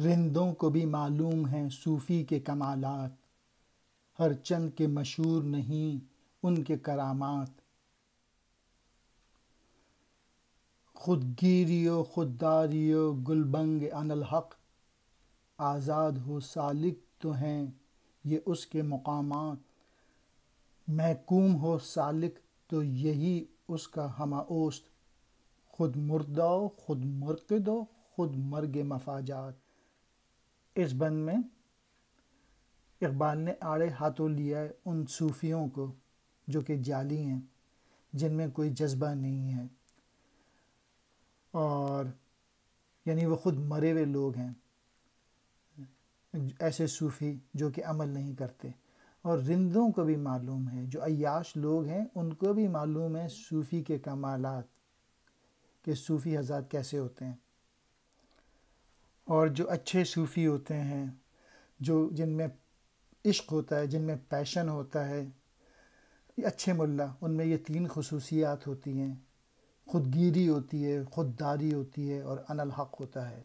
रिंदों को भी मालूम हैं सूफ़ी के कमालात हर चंद के मशहूर नहीं उनके करामात खुदगीरियो खुददारियो गुलबंग अनल हक आज़ाद हो सालिक तो हैं ये उसके मकामात महकूम हो सालिक तो यही उसका हमा ओस्त खुद मुर्दो खुद मुर्कद खुद मर्ग मफाजात इस बंद में इकबाल ने आड़े हाथों लिया है उन सूफियों को जो कि जाली हैं जिनमें कोई जज्बा नहीं है और यानी वो ख़ुद मरे हुए लोग हैं ऐसे सूफ़ी जो कि अमल नहीं करते और रिंदों को भी मालूम है जो अयाश लोग हैं उनको भी मालूम है सूफ़ी के कमालात के सूफ़ी हजार कैसे होते हैं और जो अच्छे सूफ़ी होते हैं जो जिनमें इश्क होता है जिनमें पैशन होता है अच्छे मुल्ला उनमें ये तीन खसूसियात होती हैं खुदगिरी होती है खुददारी होती है और अनल हक होता है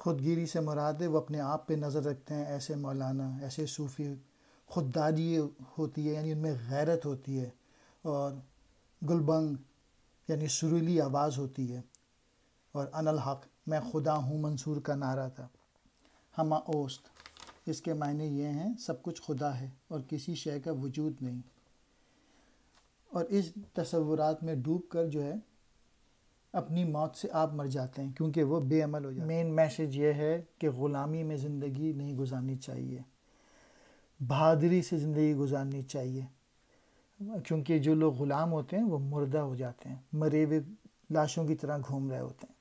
खुदगिरी से मुराद है वो अपने आप पे नज़र रखते हैं ऐसे मौलाना ऐसे सूफ़ी खुददारी होती है यानी उनमें गैरत होती है और गुलबंग यानी सुरीली आवाज़ होती है और अनल हक मैं खुदा हूँ मंसूर का नारा था हम ओस्त इसके मायने ये हैं सब कुछ खुदा है और किसी शय का वजूद नहीं और इस तस्वुरात में डूब कर जो है अपनी मौत से आप मर जाते हैं क्योंकि वो बेअमल हो जाए मेन मैसेज ये है कि ग़ुलामी में ज़िंदगी नहीं गुजारनी चाहिए बहादरी से ज़िंदगी गुजारनी चाहिए क्योंकि जो लोग ग़ुलाम होते हैं वो मुर्दा हो जाते हैं मरे हुए लाशों की तरह घूम रहे होते हैं